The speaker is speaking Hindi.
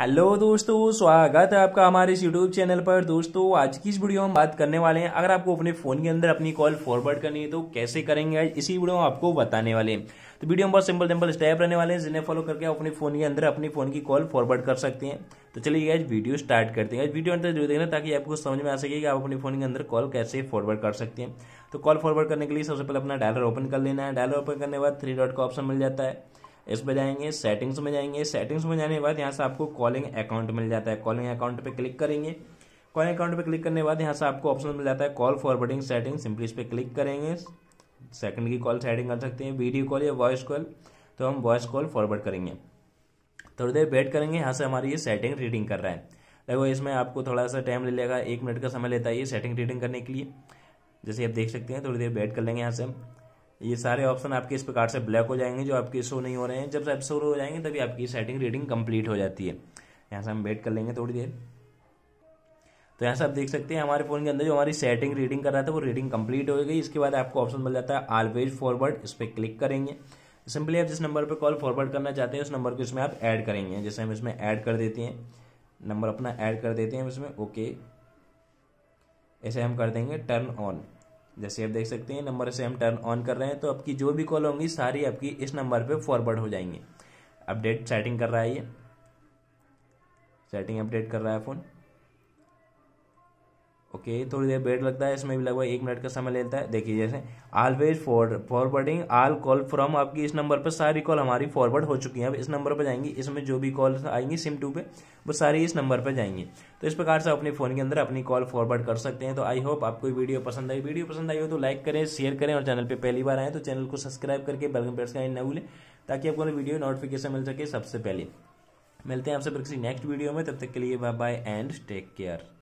हेलो दोस्तों स्वागत है आपका हमारे इस यूट्यूब चैनल पर दोस्तों आज की इस वीडियो में बात करने वाले हैं अगर आपको अपने फोन के अंदर अपनी कॉल फॉरवर्ड करनी है तो कैसे करेंगे इसी वीडियो में आपको बताने वाले हैं तो वीडियो में बहुत सिंपल सिंपल स्टेप रहने वाले हैं जिन्हें फॉलो करके आप अपने फोन के अंदर अपनी फोन की कॉल फॉरवर्ड कर सकते हैं तो चलिए आज वीडियो स्टार्ट करते हैं आज वीडियो अंदर तो जरूर देखना ताकि आपको समझ में आ सके कि आप अपने फोन के अंदर कॉल कैसे फॉरवर्ड कर सकते हैं तो कॉल फॉरवर्ड करने के लिए सबसे पहले अपना डायलर ओपन कर लेना है डायलर ओपन करने के बाद थ्री डॉट का ऑप्शन मिल जाता है इस पर जाएंगे सेटिंग्स में जाएंगे सेटिंग्स में जाने के बाद यहाँ से आपको कॉलिंग अकाउंट मिल जाता है कॉलिंग अकाउंट पर क्लिक करेंगे कॉलिंग अकाउंट पर क्लिक करने के बाद यहाँ से आपको ऑप्शन मिल जाता है कॉल फॉरवर्डिंग सेटिंग सिंपली इस पर क्लिक करेंगे सेकंड की कॉल सेटिंग कर सकते हैं वीडियो कॉल या वॉइस कॉल तो हम वॉइस कॉल फॉरवर्ड करेंगे थोड़ी देर वेट करेंगे यहाँ से हमारी ये सेटिंग रीडिंग कर रहा है देखो इसमें आपको थोड़ा सा टाइम ले लेगा एक मिनट का समय लेता है ये सेटिंग रीडिंग करने के लिए जैसे आप देख सकते हैं थोड़ी देर वेट कर लेंगे यहाँ से ये सारे ऑप्शन आपके इस प्रकार से ब्लैक हो जाएंगे जो आपके शो नहीं हो रहे हैं जब आप शो हो जाएंगे तभी आपकी सेटिंग रीडिंग कंप्लीट हो जाती है यहाँ से हम वेट कर लेंगे थोड़ी देर तो यहाँ से आप देख सकते हैं हमारे फोन के अंदर जो हमारी सेटिंग रीडिंग कर रहा था वो रीडिंग कंप्लीट हो गई इसके बाद आपको ऑप्शन मिल जाता है ऑलवेज फॉरवर्ड इस पर क्लिक करेंगे सिंपली आप जिस नंबर पर कॉल फॉरवर्ड करना चाहते हैं उस नंबर को इसमें आप ऐड करेंगे जैसे हम इसमें ऐड कर देते हैं नंबर अपना ऐड कर देते हैं इसमें ओके ऐसे हम कर देंगे टर्न ऑन जैसे आप देख सकते हैं नंबर से हम टर्न ऑन कर रहे हैं तो आपकी जो भी कॉल होंगी सारी आपकी इस नंबर पे फॉरवर्ड हो जाएंगी अपडेट सेटिंग कर रहा है ये सेटिंग अपडेट कर रहा है फ़ोन ओके okay, थोड़ी देर वेट लगता है इसमें भी लगभग एक मिनट का समय लेता है देखिए जैसे always forward forwarding all call from आपकी इस नंबर पर सारी कॉल हमारी फॉरवर्ड हो चुकी है अब इस नंबर पर जाएंगी इसमें जो भी कॉल आएंगी सिम टू पे वो सारी इस नंबर पर जाएंगी तो इस प्रकार से अपने फ़ोन के अंदर अपनी कॉल फॉरवर्ड कर सकते हैं तो आई होप आपको वीडियो पसंद आई वीडियो पसंद आई हो तो लाइक करें शेयर करें और चैनल पर पहली बार आए तो चैनल को सब्सक्राइब करके बेलकन प्रेस का न भूलें ताकि आपको वीडियो नोटिफिकेशन मिल सके सबसे पहले मिलते हैं आपसे फिर किसी नेक्स्ट वीडियो में तब तक के लिए bye bye and take care